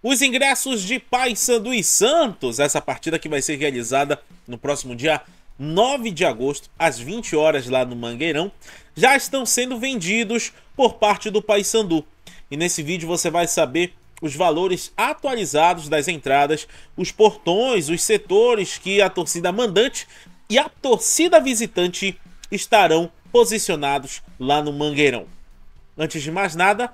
Os ingressos de Paysandu e Santos, essa partida que vai ser realizada no próximo dia 9 de agosto, às 20 horas lá no Mangueirão, já estão sendo vendidos por parte do Paysandu. E nesse vídeo você vai saber os valores atualizados das entradas, os portões, os setores que a torcida mandante e a torcida visitante estarão posicionados lá no Mangueirão. Antes de mais nada,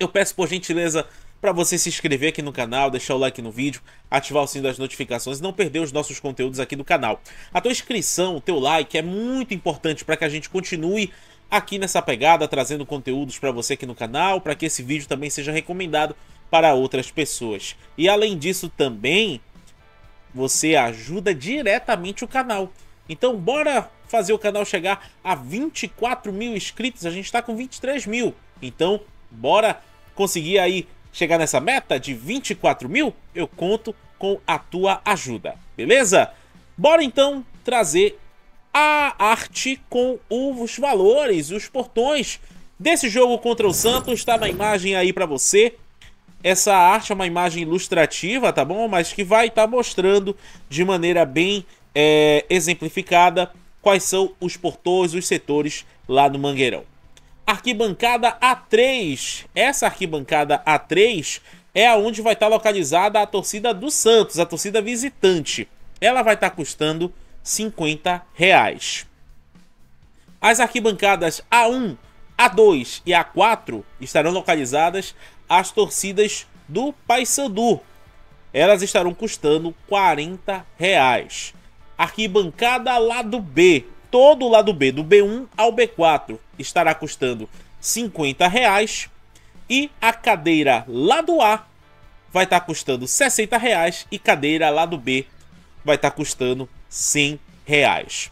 eu peço por gentileza para você se inscrever aqui no canal, deixar o like no vídeo, ativar o sininho das notificações e não perder os nossos conteúdos aqui do canal. A tua inscrição, o teu like é muito importante para que a gente continue aqui nessa pegada, trazendo conteúdos para você aqui no canal, para que esse vídeo também seja recomendado para outras pessoas. E além disso também, você ajuda diretamente o canal. Então bora fazer o canal chegar a 24 mil inscritos, a gente está com 23 mil. Então bora conseguir aí chegar nessa meta de 24 mil, eu conto com a tua ajuda, beleza? Bora então trazer a arte com os valores, os portões desse jogo contra o Santos. Está na imagem aí para você. Essa arte é uma imagem ilustrativa, tá bom? Mas que vai estar tá mostrando de maneira bem é, exemplificada quais são os portões, os setores lá no Mangueirão arquibancada A3. Essa arquibancada A3 é aonde vai estar localizada a torcida do Santos, a torcida visitante. Ela vai estar custando 50 reais. As arquibancadas A1, A2 e A4 estarão localizadas as torcidas do Paysandu. Elas estarão custando 40 reais. Arquibancada lado B, Todo o lado B do B1 ao B4 estará custando R$ reais e a cadeira lado A vai estar tá custando R$ reais e cadeira lado B vai estar tá custando R$ reais.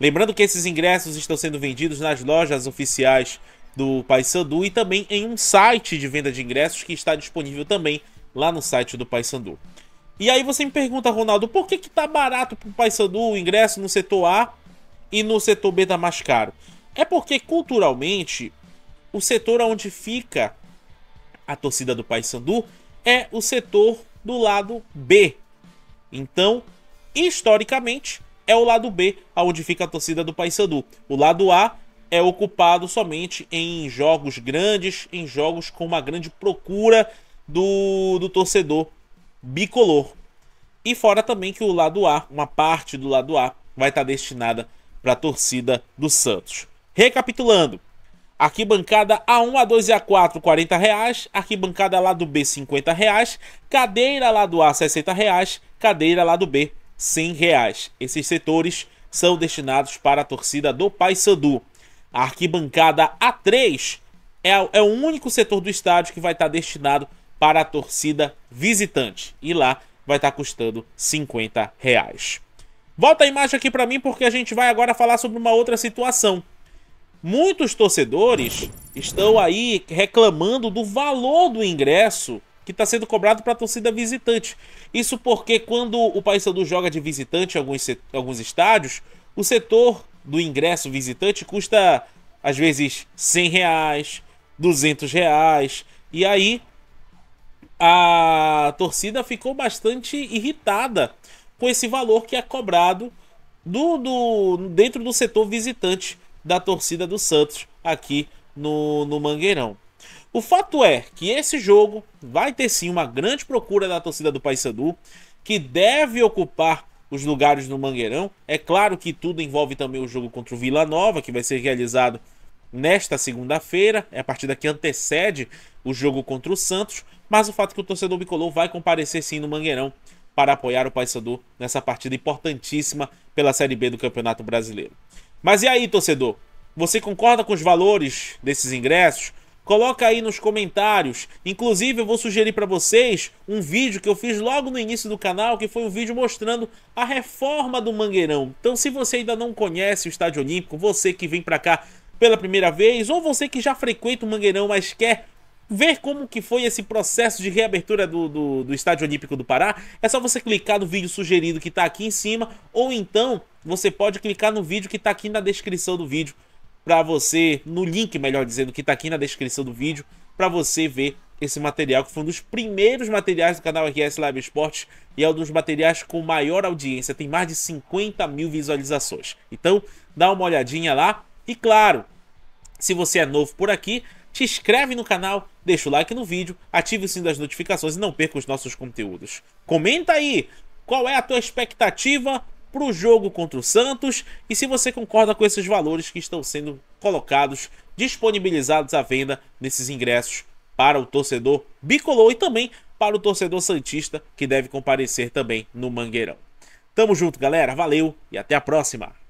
Lembrando que esses ingressos estão sendo vendidos nas lojas oficiais do Paysandu e também em um site de venda de ingressos que está disponível também lá no site do Paysandu. E aí você me pergunta, Ronaldo, por que que tá barato pro Paysandu o ingresso no setor A e no setor B dá mais caro? É porque culturalmente o setor onde fica a torcida do Paysandu é o setor do lado B. Então, historicamente, é o lado B aonde fica a torcida do Paysandu. O lado A é ocupado somente em jogos grandes, em jogos com uma grande procura do, do torcedor bicolor. E fora também que o lado A, uma parte do lado A, vai estar destinada para a torcida do Santos. Recapitulando, arquibancada A1, A2 e A4 R$ 40, reais, arquibancada lá do B R$ 50, reais, cadeira lá do A R$ 60, reais, cadeira lá do B R$ 100. Reais. Esses setores são destinados para a torcida do Paysandu. A arquibancada A3 é, é o único setor do estádio que vai estar destinado para a torcida visitante e lá vai estar custando R$ 50. Reais. Volta a imagem aqui para mim porque a gente vai agora falar sobre uma outra situação. Muitos torcedores estão aí reclamando do valor do ingresso que está sendo cobrado para a torcida visitante. Isso porque quando o Paysandu joga de visitante em alguns, alguns estádios, o setor do ingresso visitante custa às vezes 100 reais, 200 reais. E aí a torcida ficou bastante irritada com esse valor que é cobrado do, do, dentro do setor visitante da torcida do Santos aqui no, no Mangueirão. O fato é que esse jogo vai ter sim uma grande procura da torcida do Paysandu, que deve ocupar os lugares no Mangueirão. É claro que tudo envolve também o jogo contra o Vila Nova, que vai ser realizado nesta segunda-feira. É a partida que antecede o jogo contra o Santos. Mas o fato é que o torcedor bicolor vai comparecer sim no Mangueirão para apoiar o Paysandu nessa partida importantíssima pela Série B do Campeonato Brasileiro. Mas e aí, torcedor? Você concorda com os valores desses ingressos? Coloca aí nos comentários. Inclusive, eu vou sugerir para vocês um vídeo que eu fiz logo no início do canal, que foi um vídeo mostrando a reforma do Mangueirão. Então, se você ainda não conhece o Estádio Olímpico, você que vem para cá pela primeira vez, ou você que já frequenta o Mangueirão, mas quer ver como que foi esse processo de reabertura do, do, do Estádio Olímpico do Pará, é só você clicar no vídeo sugerido que está aqui em cima, ou então você pode clicar no vídeo que está aqui na descrição do vídeo, para você, no link, melhor dizendo, que está aqui na descrição do vídeo, para você ver esse material, que foi um dos primeiros materiais do canal RS Live Esportes e é um dos materiais com maior audiência, tem mais de 50 mil visualizações. Então, dá uma olhadinha lá. E claro, se você é novo por aqui, te inscreve no canal, deixa o like no vídeo, ative o sininho das notificações e não perca os nossos conteúdos. Comenta aí qual é a tua expectativa para o jogo contra o Santos e se você concorda com esses valores que estão sendo colocados, disponibilizados à venda nesses ingressos para o torcedor bicolor e também para o torcedor santista que deve comparecer também no Mangueirão. Tamo junto, galera. Valeu e até a próxima.